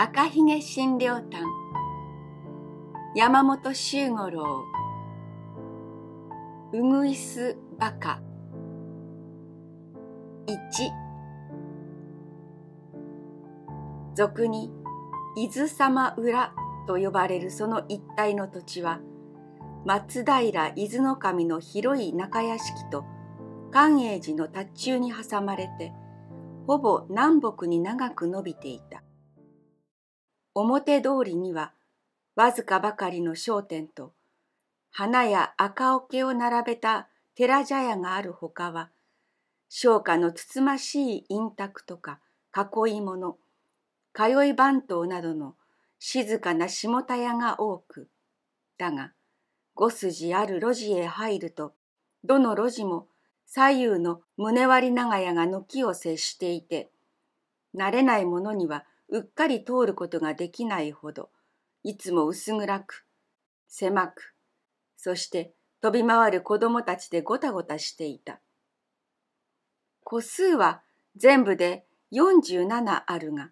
赤ひげ診療団山本周五郎うぐいすバカ一俗に伊豆様裏と呼ばれるその一帯の土地は松平伊豆守の広い中屋敷と寛永寺の達中に挟まれてほぼ南北に長く伸びていた表通りにはわずかばかりの商店と花や赤桶を並べた寺茶屋があるほかは商家のつつましい陰卓とか囲い物通い番頭などの静かな下田屋が多くだが五筋ある路地へ入るとどの路地も左右の胸割り長屋が軒を接していて慣れない者にはうっかり通ることができないほどいつも薄暗く狭くそして飛び回る子供たちでごたごたしていた個数は全部で47あるが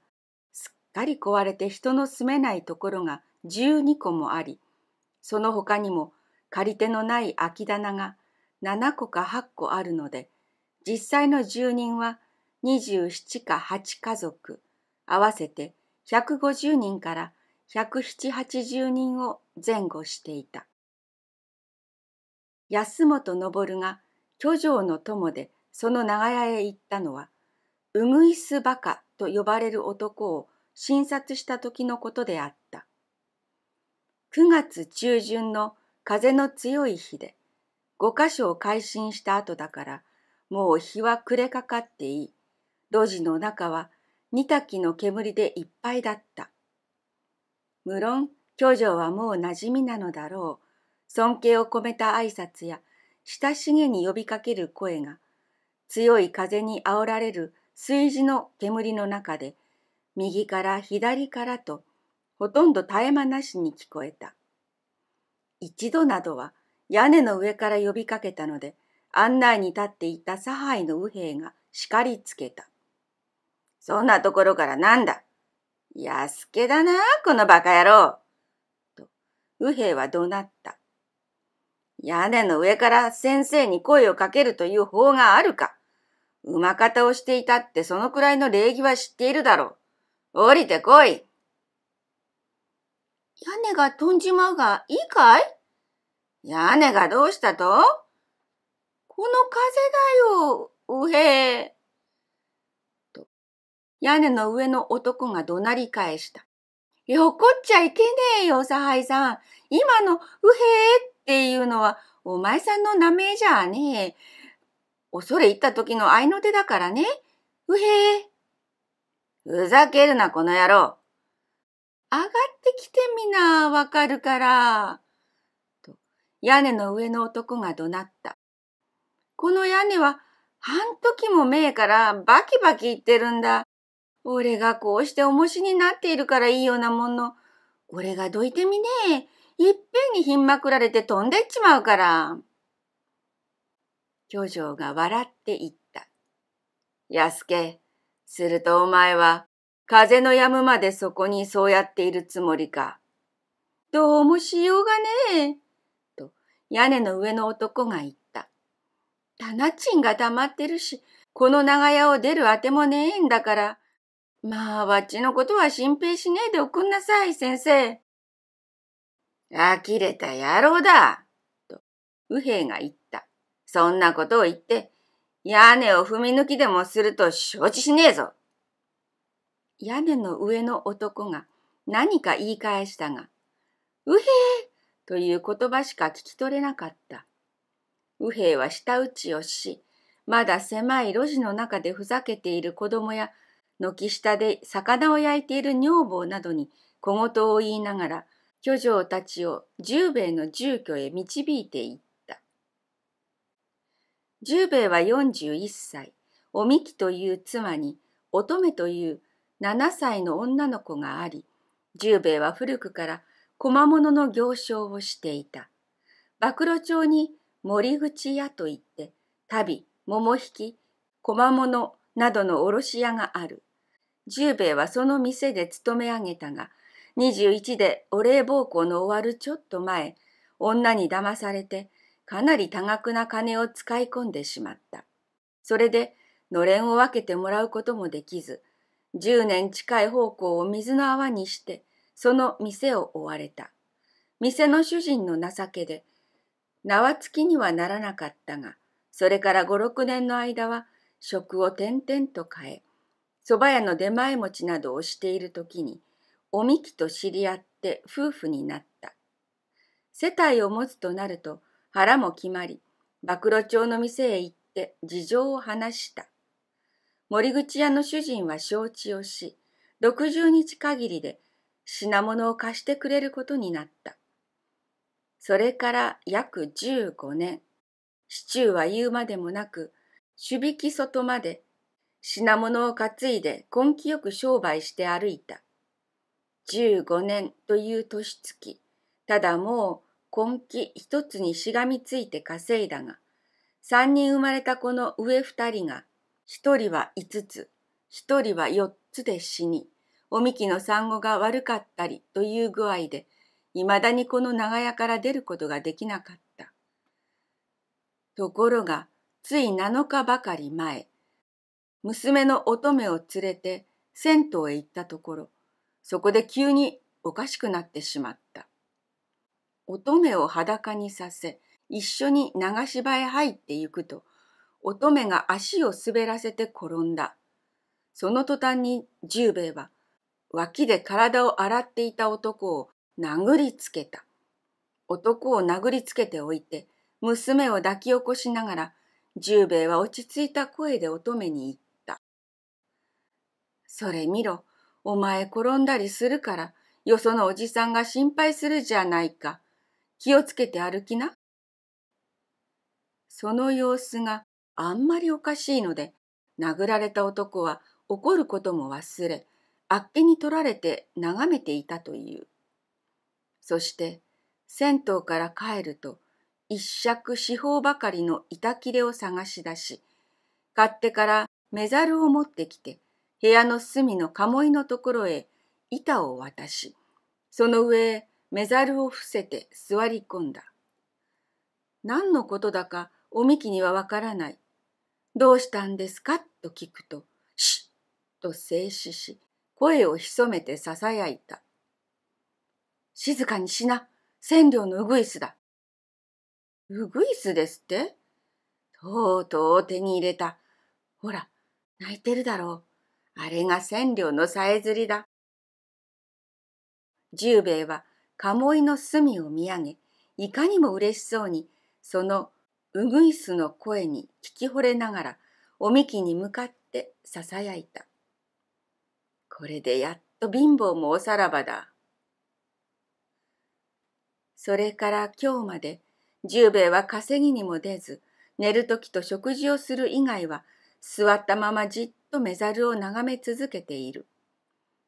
すっかり壊れて人の住めないところが12個もありその他にも借り手のない空き棚が7個か8個あるので実際の住人は27か8家族合わせて150人から1 7 8 0人を前後していた。安本昇が居城の友でその長屋へ行ったのは、うぐいす馬鹿と呼ばれる男を診察した時のことであった。9月中旬の風の強い日で、5箇所を改心した後だから、もう日は暮れかかっていい。路地の中は煮炊きの煙でいっぱいだった。無論、巨女はもう馴染みなのだろう。尊敬を込めた挨拶や、親しげに呼びかける声が、強い風にあおられる炊事の煙の中で、右から左からと、ほとんど絶え間なしに聞こえた。一度などは屋根の上から呼びかけたので、案内に立っていた差配の右兵が叱りつけた。そんなところからなんだ。安助だな、この馬鹿野郎。と、右兵は怒鳴った。屋根の上から先生に声をかけるという法があるか。馬方をしていたってそのくらいの礼儀は知っているだろう。降りてこい。屋根が飛んじまうがいいかい屋根がどうしたとこの風だよ、右兵。屋根の上の男が怒鳴り返した。よこっちゃいけねえよ、サハイさん。今のうへえっていうのは、お前さんの名前じゃあねえ。恐れ入った時の合いの手だからね。うへえ。ふざけるな、この野郎。上がってきてみな、わかるから。と、屋根の上の男が怒鳴った。この屋根は、半時も目からバキバキ言ってるんだ。俺がこうして重しになっているからいいようなもの。俺がどいてみねえ。いっぺんにひんまくられて飛んでっちまうから。巨匠が笑って言った。やすけ、するとお前は、風の止むまでそこにそうやっているつもりか。どうもしようがねえ。と、屋根の上の男が言った。棚賃が溜まってるし、この長屋を出るあてもねえんだから、まあ、わっちのことは心配しねえでおくんなさい、先生。呆れた野郎だ、と、右兵が言った。そんなことを言って、屋根を踏み抜きでもすると承知しねえぞ。屋根の上の男が何か言い返したが、右兵という言葉しか聞き取れなかった。右兵は舌打ちをし、まだ狭い路地の中でふざけている子供や軒下で魚を焼いている女房などに小言を言いながら居城たちを十兵衛の住居へ導いていった十兵衛は41歳おみきという妻に乙女という7歳の女の子があり十兵衛は古くから小間物の行商をしていた曝露町に森口屋といって足袋桃引き小間物などの卸屋がある。十兵衛はその店で勤め上げたが、二十一でお礼奉公の終わるちょっと前、女に騙されて、かなり多額な金を使い込んでしまった。それで、のれんを分けてもらうこともできず、十年近い奉公を水の泡にして、その店を追われた。店の主人の情けで、縄付きにはならなかったが、それから五六年の間は、職を転々と変え、蕎麦屋の出前持ちなどをしている時に、おみきと知り合って夫婦になった。世帯を持つとなると腹も決まり、暴露町の店へ行って事情を話した。森口屋の主人は承知をし、60日限りで品物を貸してくれることになった。それから約15年、市中は言うまでもなく、朱引外まで品物を担いで根気よく商売して歩いた。15年という年月、ただもう根気一つにしがみついて稼いだが、3人生まれた子の上2人が、1人は5つ、1人は4つで死に、おみきの産後が悪かったりという具合で、いまだにこの長屋から出ることができなかった。ところが、つい7日ばかり前、娘の乙女を連れて銭湯へ行ったところ、そこで急におかしくなってしまった。乙女を裸にさせ、一緒に流し場へ入って行くと、乙女が足を滑らせて転んだ。その途端に十兵衛は、脇で体を洗っていた男を殴りつけた。男を殴りつけておいて、娘を抱き起こしながら、十兵衛は落ち着いた声で乙女に言っそれ見ろ。お前転んだりするから、よそのおじさんが心配するじゃないか。気をつけて歩きな。その様子があんまりおかしいので、殴られた男は怒ることも忘れ、あっけに取られて眺めていたという。そして、銭湯から帰ると、一尺四方ばかりの板切れを探し出し、買ってからメザルを持ってきて、部屋の隅の鴨居のところへ板を渡し、その上目るを伏せて座り込んだ。何のことだかおみきにはわからない。どうしたんですかと聞くと、しっと静止し、声を潜めてささやいた。静かにしな、千両のウグイスだ。ウグイスですってとうとう手に入れた。ほら、泣いてるだろう。あれが千両のさえずりだ。十兵衛は鴨居の隅を見上げ、いかにも嬉しそうに、そのうぐいすの声に聞き惚れながら、おみきに向かってささやいた。これでやっと貧乏もおさらばだ。それから今日まで、十兵衛は稼ぎにも出ず、寝る時と食事をする以外は、座ったままじっとメザルを眺め続けている。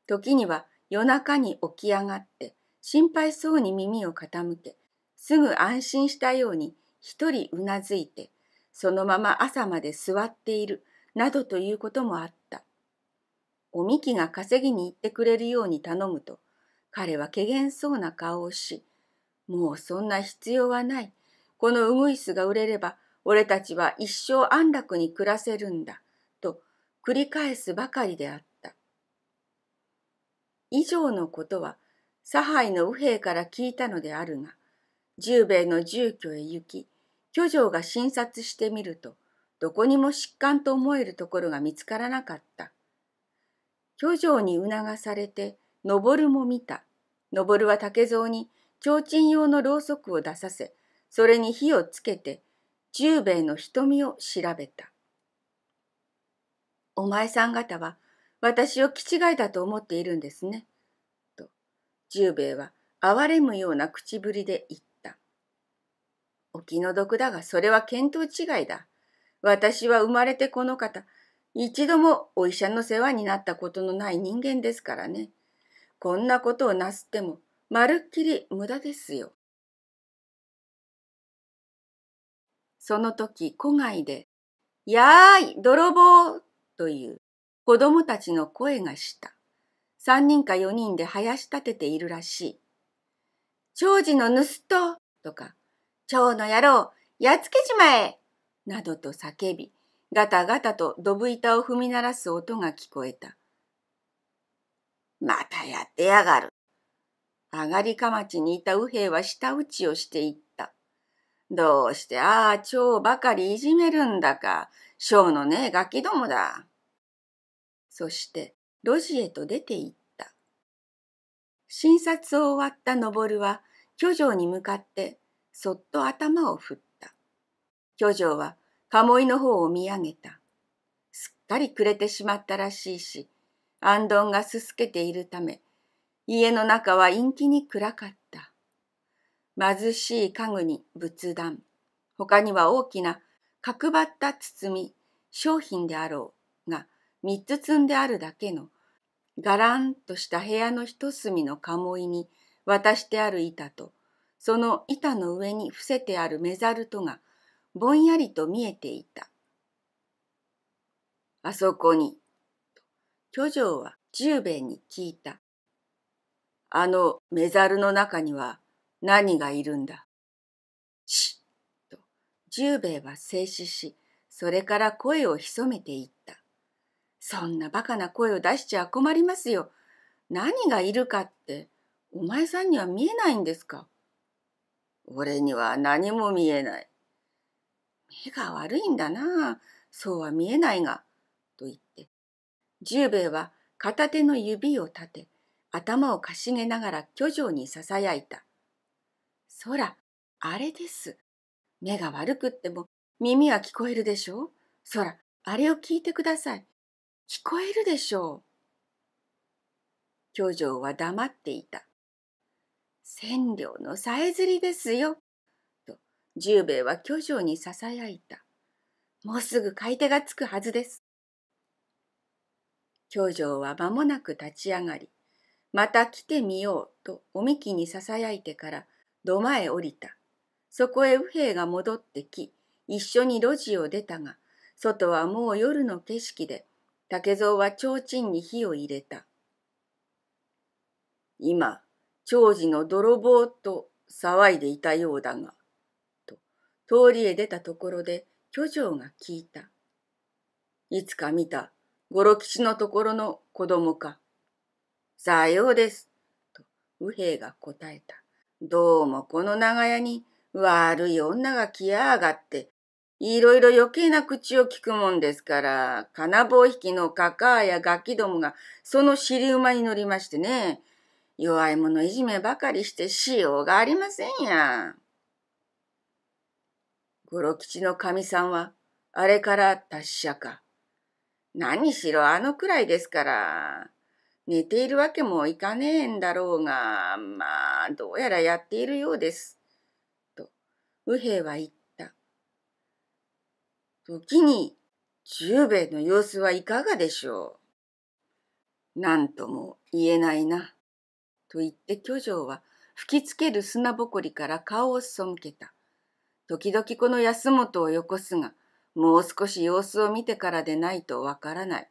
時には夜中に起き上がって心配そうに耳を傾け、すぐ安心したように一人うなずいて、そのまま朝まで座っているなどということもあった。おみきが稼ぎに行ってくれるように頼むと、彼はけげんそうな顔をし、もうそんな必要はない。このうぐいすが売れれば、俺たちは一生安楽に暮らせるんだ。繰り返すばかりであった。以上のことは、差配の右兵から聞いたのであるが、十兵衛の住居へ行き、居城が診察してみると、どこにも疾患と思えるところが見つからなかった。居城に促されて、登るも見た。登るは竹蔵に、提灯用のろうそくを出させ、それに火をつけて、十兵衛の瞳を調べた。お前さん方は私を気違いだと思っているんですね。と、十兵衛は哀れむような口ぶりで言った。お気の毒だがそれは見当違いだ。私は生まれてこの方、一度もお医者の世話になったことのない人間ですからね。こんなことをなすっても、まるっきり無駄ですよ。その時、戸外で、やーい、泥棒という子供たちの声がした。三人か四人で林立てているらしい。長寿の盗人とか、蝶の野郎、やっつけちまえなどと叫び、ガタガタとドブ板を踏み鳴らす音が聞こえた。またやってやがる。上がりかまちにいた右兵は舌打ちをしていった。どうしてああ蝶ばかりいじめるんだか。章のね、ガキどもだ。そして、路地へと出て行った。診察を終わったのぼるは、巨城に向かって、そっと頭を振った。巨城は、鴨居の方を見上げた。すっかり暮れてしまったらしいし、あんどんがすすけているため、家の中は陰気に暗かった。貧しい家具に仏壇、他には大きな角張った包み、商品であろうが三つ積んであるだけの、がらんとした部屋の一隅の鴨居に渡してある板と、その板の上に伏せてあるメザルトがぼんやりと見えていた。あそこに、巨匠は十兵衛に聞いた。あのメザルの中には何がいるんだ十兵衛は静止し、それから声を潜めていった。そんなバカな声を出しちゃ困りますよ。何がいるかって、お前さんには見えないんですか俺には何も見えない。目が悪いんだなそうは見えないが。と言って、十兵衛は片手の指を立て、頭をかしげながら巨匠にささやいた。そら、あれです。目が悪くっても耳は聞こえるでしょうそら、あれを聞いてください。聞こえるでしょう。巨場は黙っていた。千両のさえずりですよ。と、十兵衛は巨匠にささやいた。もうすぐ買い手がつくはずです。教場は間もなく立ち上がり、また来てみようとおみきにささやいてから土間へ降りた。そこへ右兵が戻ってき、一緒に路地を出たが、外はもう夜の景色で、竹蔵は提灯に火を入れた。今、長寿の泥棒と騒いでいたようだが、と、通りへ出たところで、巨匠が聞いた。いつか見た、五六吉のところの子供か。さようです、と、右兵が答えた。どうもこの長屋に悪い女が来やがって、いろいろ余計な口を聞くもんですから、金棒引きのカカアやガキどもがその尻馬に乗りましてね、弱い者いじめばかりしてしようがありませんや。五郎吉のかみさんは、あれから達者か。何しろあのくらいですから、寝ているわけもいかねえんだろうが、まあ、どうやらやっているようです。右兵は言った。時に、十兵衛の様子はいかがでしょう。何とも言えないな。と言って巨匠は吹きつける砂ぼこりから顔を背けた。時々この安本をよこすが、もう少し様子を見てからでないとわからない。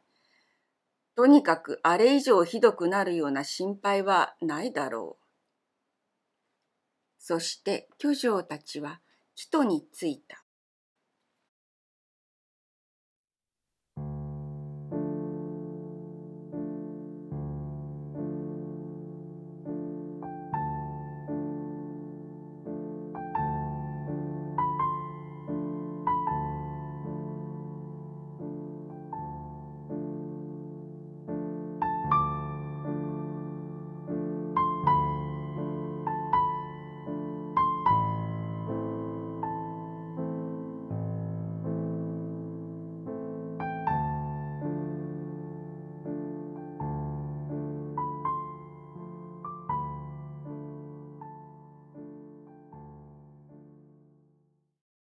とにかくあれ以上ひどくなるような心配はないだろう。そして巨匠たちは首都に着いた